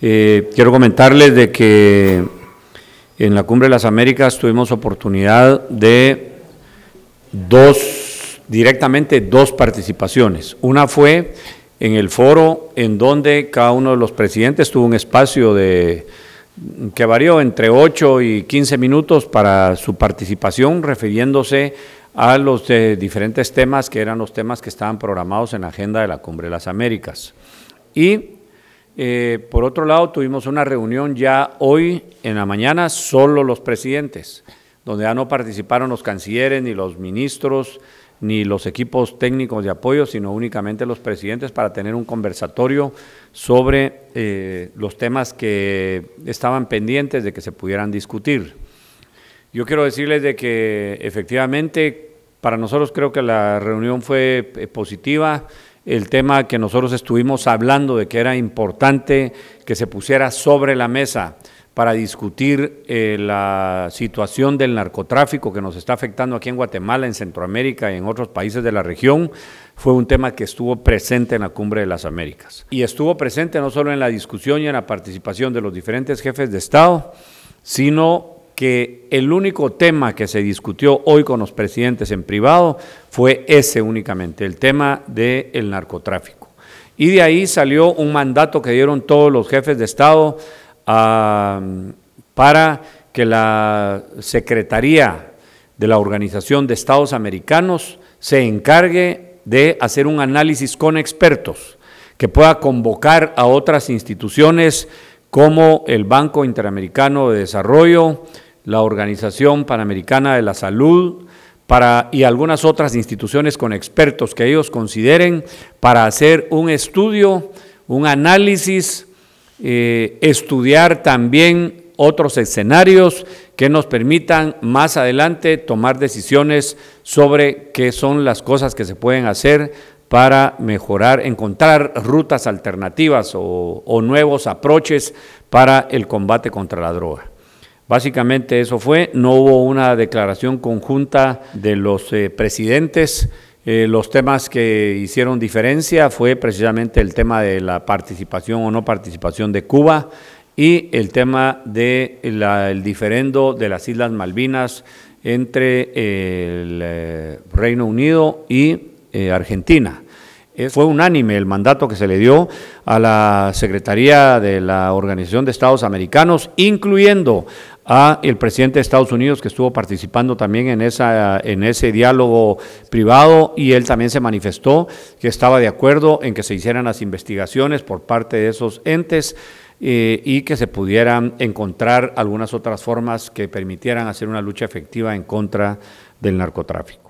Eh, quiero comentarles de que en la Cumbre de las Américas tuvimos oportunidad de dos, directamente dos participaciones. Una fue en el foro en donde cada uno de los presidentes tuvo un espacio de que varió entre 8 y 15 minutos para su participación refiriéndose a los eh, diferentes temas que eran los temas que estaban programados en la agenda de la Cumbre de las Américas. Y eh, por otro lado, tuvimos una reunión ya hoy en la mañana, solo los presidentes, donde ya no participaron los cancilleres ni los ministros ni los equipos técnicos de apoyo, sino únicamente los presidentes para tener un conversatorio sobre eh, los temas que estaban pendientes de que se pudieran discutir. Yo quiero decirles de que efectivamente para nosotros creo que la reunión fue eh, positiva el tema que nosotros estuvimos hablando de que era importante que se pusiera sobre la mesa para discutir eh, la situación del narcotráfico que nos está afectando aquí en Guatemala, en Centroamérica y en otros países de la región, fue un tema que estuvo presente en la Cumbre de las Américas. Y estuvo presente no solo en la discusión y en la participación de los diferentes jefes de Estado, sino que el único tema que se discutió hoy con los presidentes en privado fue ese únicamente, el tema del narcotráfico. Y de ahí salió un mandato que dieron todos los jefes de Estado para que la Secretaría de la Organización de Estados Americanos se encargue de hacer un análisis con expertos, que pueda convocar a otras instituciones como el Banco Interamericano de Desarrollo, la Organización Panamericana de la Salud para, y algunas otras instituciones con expertos que ellos consideren para hacer un estudio, un análisis, eh, estudiar también otros escenarios que nos permitan más adelante tomar decisiones sobre qué son las cosas que se pueden hacer para mejorar, encontrar rutas alternativas o, o nuevos aproches para el combate contra la droga. Básicamente eso fue, no hubo una declaración conjunta de los eh, presidentes. Eh, los temas que hicieron diferencia fue precisamente el tema de la participación o no participación de Cuba y el tema del diferendo de las Islas Malvinas entre el eh, Reino Unido y Argentina. Fue unánime el mandato que se le dio a la Secretaría de la Organización de Estados Americanos, incluyendo a el presidente de Estados Unidos que estuvo participando también en esa en ese diálogo privado y él también se manifestó que estaba de acuerdo en que se hicieran las investigaciones por parte de esos entes eh, y que se pudieran encontrar algunas otras formas que permitieran hacer una lucha efectiva en contra del narcotráfico.